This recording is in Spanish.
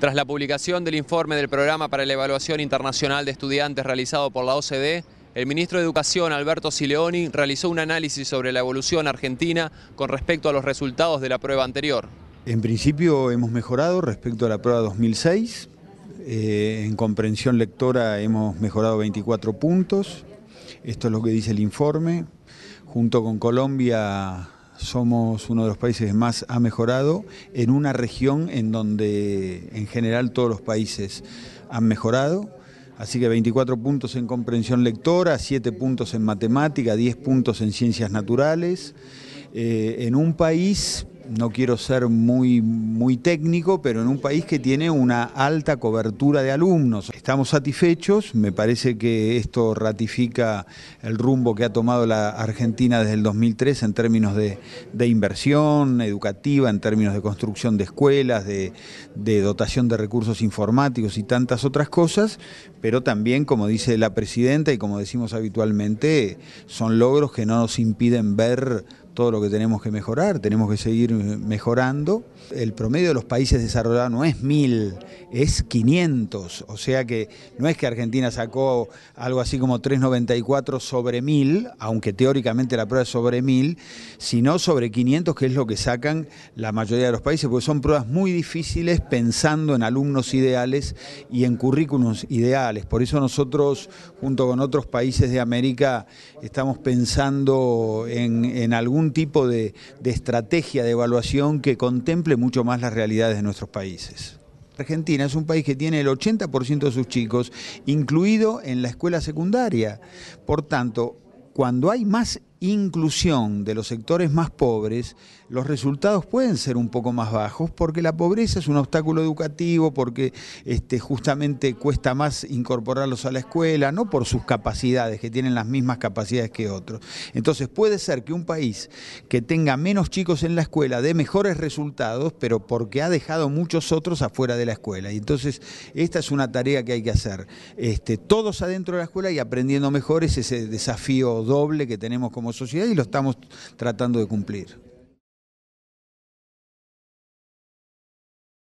Tras la publicación del informe del Programa para la Evaluación Internacional de Estudiantes realizado por la OCDE, el ministro de Educación, Alberto Sileoni, realizó un análisis sobre la evolución argentina con respecto a los resultados de la prueba anterior. En principio hemos mejorado respecto a la prueba 2006. Eh, en comprensión lectora hemos mejorado 24 puntos. Esto es lo que dice el informe. Junto con Colombia somos uno de los países que más ha mejorado en una región en donde en general todos los países han mejorado. Así que 24 puntos en comprensión lectora, 7 puntos en matemática, 10 puntos en ciencias naturales, eh, en un país no quiero ser muy, muy técnico, pero en un país que tiene una alta cobertura de alumnos. Estamos satisfechos, me parece que esto ratifica el rumbo que ha tomado la Argentina desde el 2003 en términos de, inversión educativa, en términos de construcción de escuelas, de, de dotación de recursos informáticos y tantas otras cosas, pero también, como dice la Presidenta y como decimos habitualmente, son logros que no nos impiden ver todo lo que tenemos que mejorar, tenemos que seguir mejorando. El promedio de los países desarrollados no es mil, es 500, o sea que no es que Argentina sacó algo así como 394 sobre mil, aunque teóricamente la prueba es sobre mil, sino sobre 500, que es lo que sacan la mayoría de los países, porque son pruebas muy difíciles pensando en alumnos ideales y en currículums ideales. Por eso nosotros, junto con otros países de América, estamos pensando en, en algún tipo de, de estrategia de evaluación que contemple mucho más las realidades de nuestros países. Argentina es un país que tiene el 80% de sus chicos incluido en la escuela secundaria. Por tanto, cuando hay más inclusión de los sectores más pobres, los resultados pueden ser un poco más bajos porque la pobreza es un obstáculo educativo, porque este, justamente cuesta más incorporarlos a la escuela, no por sus capacidades, que tienen las mismas capacidades que otros. Entonces puede ser que un país que tenga menos chicos en la escuela dé mejores resultados, pero porque ha dejado muchos otros afuera de la escuela. Y entonces esta es una tarea que hay que hacer. Este, todos adentro de la escuela y aprendiendo mejor es ese desafío doble que tenemos como sociedad y lo estamos tratando de cumplir.